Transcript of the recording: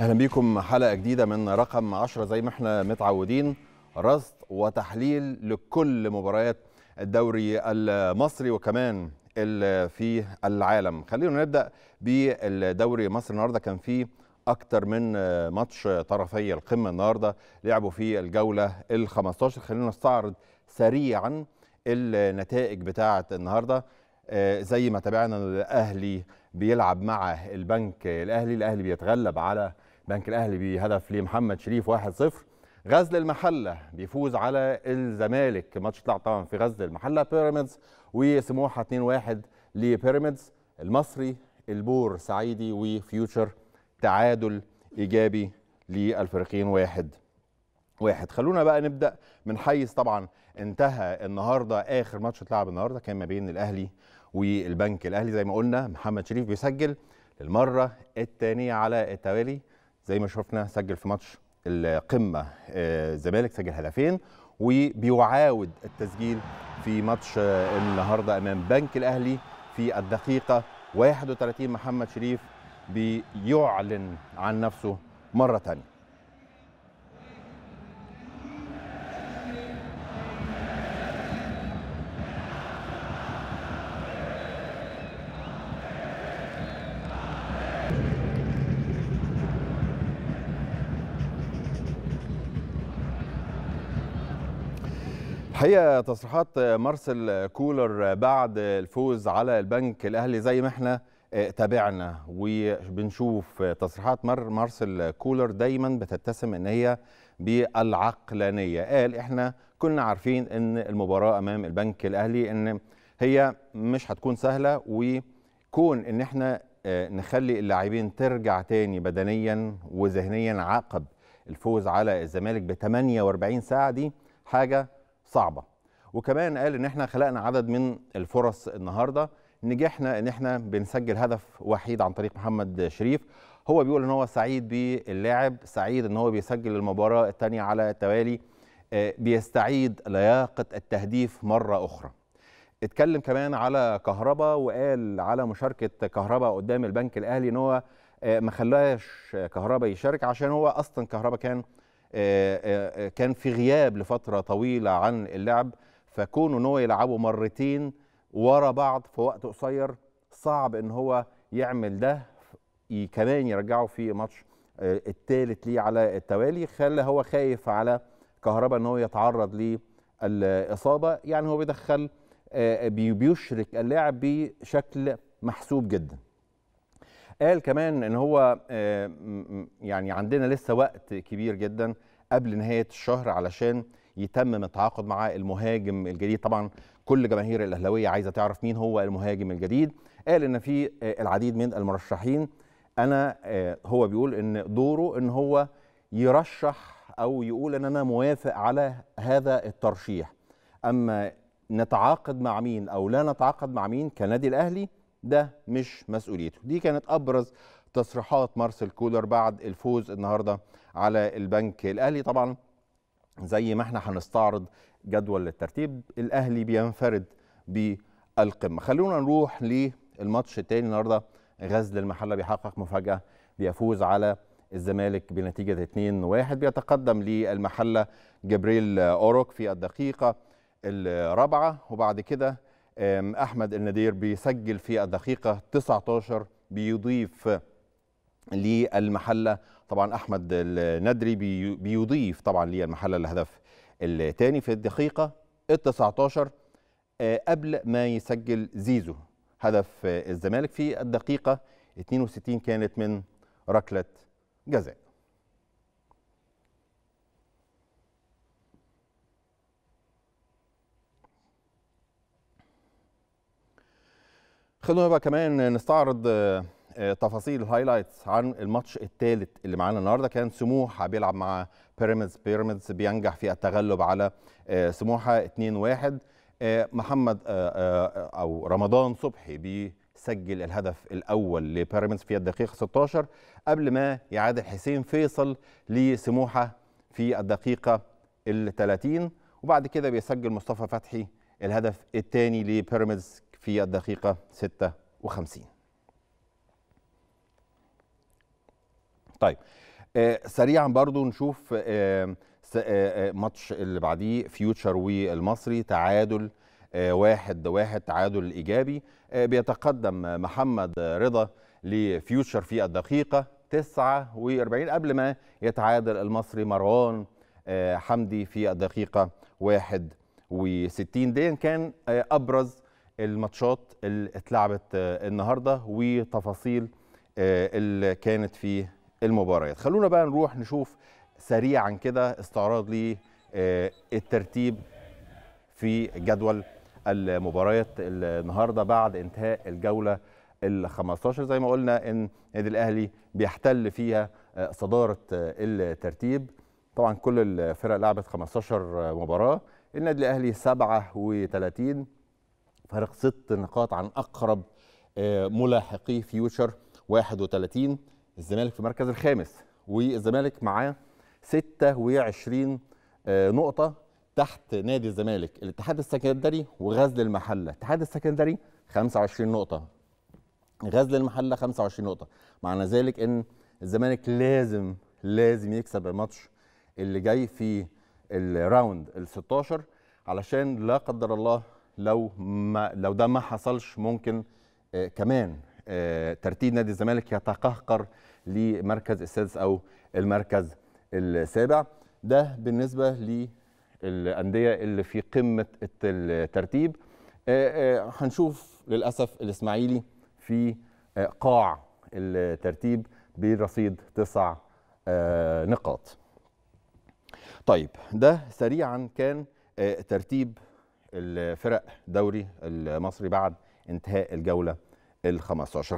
اهلا بيكم حلقه جديده من رقم 10 زي ما احنا متعودين رصد وتحليل لكل مباريات الدوري المصري وكمان في العالم خلينا نبدا بالدوري مصر النهارده كان فيه اكتر من ماتش طرفي القمه النهارده لعبوا في الجوله ال15 خلينا نستعرض سريعا النتائج بتاعه النهارده آه، زي ما تابعنا الاهلي بيلعب مع البنك الاهلي الاهلي بيتغلب على بنك الاهلي بهدف لمحمد شريف 1-0 غزل المحله بيفوز على الزمالك ماتش طلع طبعا في غزل المحله بيراميدز وسموحه 2-1 لبيراميدز المصري البور سعيدي وفيوتشر تعادل ايجابي للفريقين 1 واحد خلونا بقى نبدا من حيث طبعا انتهى النهارده اخر ماتش اتلعب النهارده كان ما بين الاهلي والبنك الاهلي زي ما قلنا محمد شريف بيسجل للمره الثانيه على التوالي زي ما شفنا سجل في ماتش القمه آه، الزمالك سجل هدفين وبيعاود التسجيل في ماتش آه، النهارده امام بنك الاهلي في الدقيقه 31 محمد شريف بيعلن عن نفسه مره ثانيه الحقيقه تصريحات مارسيل كولر بعد الفوز على البنك الاهلي زي ما احنا تابعنا وبنشوف تصريحات مر مارسيل كولر دايما بتتسم ان هي بالعقلانيه قال احنا كنا عارفين ان المباراه امام البنك الاهلي ان هي مش هتكون سهله وكون ان احنا آه، نخلي اللاعبين ترجع تاني بدنيا وذهنيا عقب الفوز على الزمالك ب 48 ساعه دي حاجه صعبه وكمان قال ان احنا خلقنا عدد من الفرص النهارده نجحنا ان احنا بنسجل هدف وحيد عن طريق محمد شريف هو بيقول ان هو سعيد باللاعب سعيد ان هو بيسجل المباراه الثانيه على التوالي آه، بيستعيد لياقه التهديف مره اخرى اتكلم كمان على كهربا وقال على مشاركه كهربا قدام البنك الاهلي ان هو آه، ما خلاش كهربا يشارك عشان هو اصلا كهربا كان آه، آه، آه، كان في غياب لفتره طويله عن اللعب فكونه ان هو يلعبه مرتين ورا بعض في وقت قصير صعب ان هو يعمل ده كمان يرجعه في ماتش الثالث ليه على التوالي خلى هو خايف على كهرباء ان هو يتعرض للاصابه يعني هو بيدخل بيشرك اللاعب بشكل محسوب جدا قال كمان ان هو آه، يعني عندنا لسه وقت كبير جدا قبل نهايه الشهر علشان يتمم التعاقد مع المهاجم الجديد طبعا كل جماهير الاهلاويه عايزه تعرف مين هو المهاجم الجديد قال ان في آه، العديد من المرشحين انا آه، هو بيقول ان دوره ان هو يرشح او يقول ان انا موافق على هذا الترشيح اما نتعاقد مع مين او لا نتعاقد مع مين كنادي الاهلي ده مش مسؤوليته دي كانت ابرز تصريحات مارسيل كولر بعد الفوز النهارده على البنك الاهلي طبعا زي ما احنا هنستعرض جدول الترتيب الاهلي بينفرد بالقمه خلونا نروح للماتش الثاني النهارده غزل المحله بيحقق مفاجاه بيفوز على الزمالك بنتيجه 2-1 بيتقدم للمحله جبريل اوروك في الدقيقه الرابعه وبعد كده احمد الندير بيسجل في الدقيقه 19 بيضيف للمحله طبعا احمد الندري بيضيف طبعا للمحله الهدف الثاني في الدقيقه ال 19 آه، قبل ما يسجل زيزو هدف الزمالك في الدقيقه 62 كانت من ركله جزاء خلونا بقى كمان نستعرض آه، آه، تفاصيل الهايلايتس عن الماتش الثالث اللي معانا النهارده كان سموحه بيلعب مع بيراميدز بيراميدز بينجح في التغلب على آه، سموحه 2-1 محمد او رمضان صبحي بيسجل الهدف الاول لبيراميدز في الدقيقه 16 قبل ما يعادل حسين فيصل لسموحه في الدقيقه ال 30 وبعد كده بيسجل مصطفى فتحي الهدف الثاني لبيراميدز في الدقيقة 56 طيب آه، سريعا برضو نشوف آه، آه، ماتش اللي بعديه فيوتشر والمصري تعادل واحد واحد تعادل إيجابي بيتقدم محمد رضا لفيوتشر في الدقيقة 49 قبل ما يتعادل المصري مروان حمدي في الدقيقة 61 دي كان أبرز الماتشات اللي اتلعبت آه، النهارده وتفاصيل آه، اللي كانت في المباريات خلونا بقى نروح نشوف سريعا كده استعراض للترتيب آه، في جدول المباريات النهارده بعد انتهاء الجوله ال 15 زي ما قلنا ان النادي الاهلي بيحتل فيها صداره الترتيب طبعا كل الفرق لعبت 15 مباراه النادي الاهلي 37 فارق ست نقاط عن أقرب آه، ملاحقي فيوتشر 31 الزمالك في المركز الخامس والزمالك معاه 26 آه، نقطة تحت نادي الزمالك الاتحاد السكندري وغزل المحلة الاتحاد السكندري 25 نقطة غزل المحلة 25 نقطة معنى ذلك ان الزمالك لازم لازم يكسب الماتش اللي جاي في الراوند ال 16 علشان لا قدر الله لو ما لو ده ما حصلش ممكن آه، كمان آه، ترتيب نادي الزمالك يتقهقر لمركز السادس او المركز السابع ده بالنسبه للانديه اللي في قمه الترتيب آه، هنشوف للاسف الاسماعيلي في قاع الترتيب برصيد تسع نقاط طيب ده سريعا كان ترتيب الفرق دوري المصري بعد انتهاء الجوله ال 15